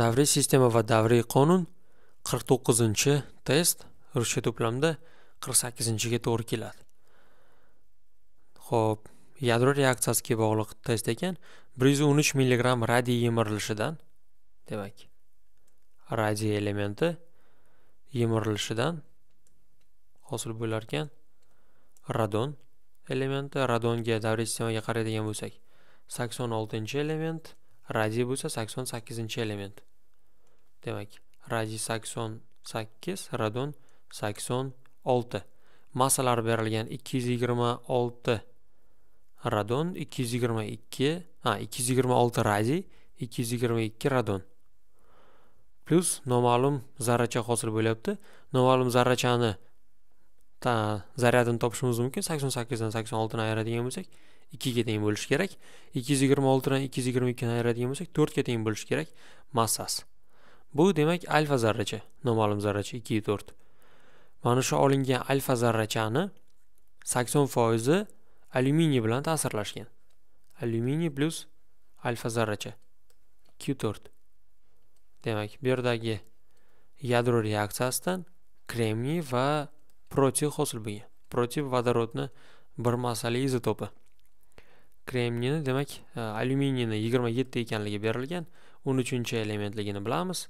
davriy sistema va davriy qonun 49 test ruscha to'plamda 48-ga to'g'ri keladi Xo'p, yadro reaksiyasiga bog'liq test ekan 113 mg radiy yemirilishidan demak radiy elementi yemirilishidan hosil bo'lar ekan radon elementi radonga davriy sistemaga qaraydigan bo'lsak 86 element radiy bo'lsa sakson sakkizinchi element demak radiy sakson sakkiz radon sakson olti massalar berilgan ikki yuz yigirma olti radon ikki yuz yigirma ikki ha ikki yuz yigirma olti radiy ikki yuz yigirma ikki radon plyus noma'lum zarracha hosil bo'lyapti noma'lum zarrachani zaryadini topishimiz mumkin sakson sakkizdan sakson oltini ayiradigan bo'lsak ikkiga teng bo'lishi kerak ikki yuz yigirma oltidan ikki yuz yigirma ikkini ayiradigan bo'lsak to'rtga teng bo'lishi kerak massasi bu demak alfa zarracha noma'lum zarracha ikki yu to'rt mana shu olingan alfa zarrachani sakson foizi alyuminiy bilan ta'sirlashgan alyuminiy plyus alfa zarracha q yu to'rt demak bu yerdagi yadro reaksiyasidan kremniy va против hosil против vodorodni bir massali izotopı kremniyni demak alyuminiyni yigirma yetti ekanligi berilgan o'n uchinchi elementligini bilamiz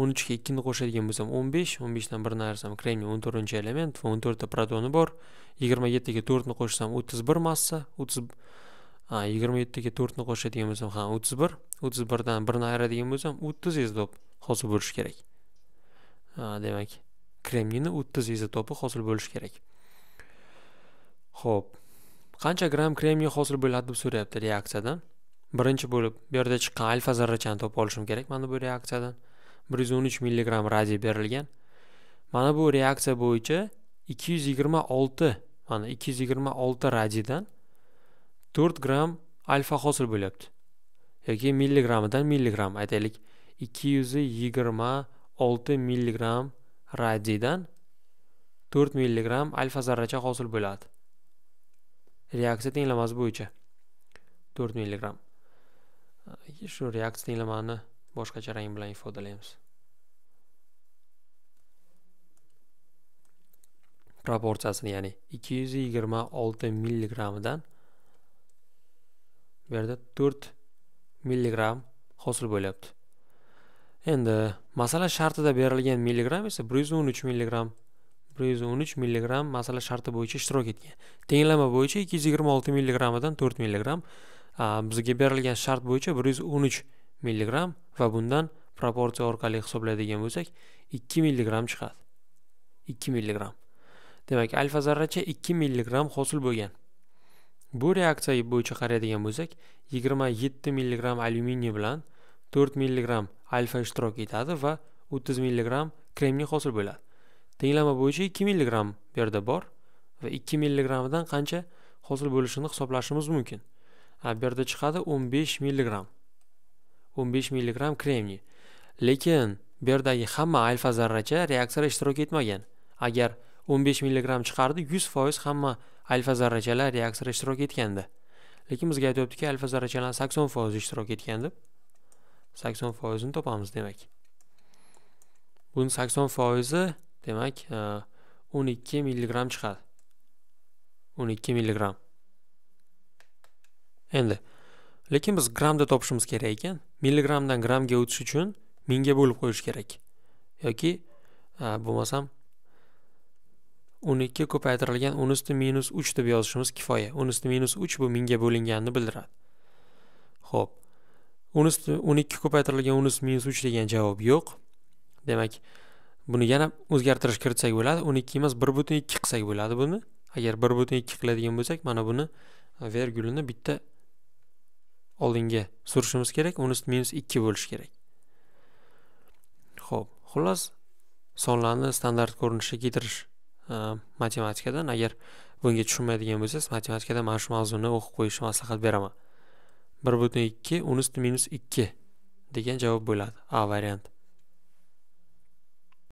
o'n uchga ikkini qo'shadigan bo'lsam o'n besh o'n beshdan bir ayirsam kremniy o'n to'rtinchi element va o'n to'rtta protoni bor yigirma yettiga to'rtni qo'shsam o'ttiz bir massa o'ttiz yigirma yettiga to'rtni qo'shadigan bo'lsam ha o'ttiz bir o'ttiz birdan birni ayiradigan bo'lsam o'ttiz izotop hosil bo'lishi kerak demak kremniyni o'ttiz izotopi hosil bo'lishi kerak ho'p qancha gramm kremniy hosil bo'ladi deb so'rayapti reaksiyadan birinchi bo'lib bu yerda chiqqan alfa zarrachani topib olishim kerak mana bu reaksiyadan bir yuz o'n uch radiy berilgan mana bu reaksiya bo'yicha ikki yuz yigirma olti mana ikki yuz yigirma olti radiydan to'rt gramm alfa hosil bo'lyapti yoki milligrammidan milligramm aytaylik ikki yuz yigirma olti milligramm radiydan 4 mg alfa zarracha hosil bo'ladi reaksiya tenglamasi bo'yicha 4 mg shu reaksiya tenglamani boshqacha rang bilan ifodalaymiz Proportsiyasini, ya'ni 226 mg dan bu yerda 4 mg hosil bo'lyapti endi masala shartida berilgan milligram esa bir yuz o'n uch bir yuz o'n uch masala sharti bo'yicha ishtirok etgan tenglama bo'yicha ikki yuz yigirma olti milligrammidan to'rt bizga berilgan shart bo'yicha bir yuz o'n uch va bundan proporsiya orqali hisoblaydigan bo'lsak ikki mg chiqadi ikki mg. demak alfa zarracha ikki mg hosil bo'lgan bu reaksiya bo'yicha qaraydigan bo'lsak yigirma yetti alyuminiy bilan 4 mg alfa ishtirok etadi va 30 mg kremniy hosil bo'ladi tenglama bo'yicha 2 mg bu yerda bor va mg dan qancha hosil bo'lishini hisoblashimiz mumkin bu yerda chiqadi 15 mg. 15 mg kremni. kremniy lekin bu yerdagi hamma alfa zarracha reaksiyada ishtirok etmagan agar 15 mg chiqardi 100% hamma alfa zarrachalar reaksiyada ishtirok etganda lekin bizga aytibdi-ki, alfa zarrachalar 80% ishtirok etgan deb 80 faizini topamiz demak buni 80 foizi demak 12 e, milligram chiqadi 12 milligram endi lekin biz grammda topishimiz kerak ekan milligramdan gramga o'tish uchun mingga bo'lib qo'yish kerak yoki e, bo'lmasam 12 ko'paytirilgan 10 usti minus 3 deb yozishimiz kifoya 10 usti minus 3 bu mingga bo'linganini bildiradi ho'p o'n o'n ikki ko'paytirilgan o'n 3 minus uch degan javob yo'q demak buni yana o'zgartirish kiritsak bo'ladi o'n ikki emas bir butun ikki qilsak bo'ladi buni agar bir butun ikki qiladigan bo'lsak mana buni e, vergulini bitta oldinga surishimiz kerak o'n 2 minus ikki bo'lishi kerak ho'p xullas sonlarni standart ko'rinishga keltirish e, matematikadan agar bunga tushunmaydigan bo'lsangiz matematikada mana shu mavzuni o'qib qo'yishni maslahat beraman bir butun ikki o'n usti minus ikki degan javob bo'ladi a variant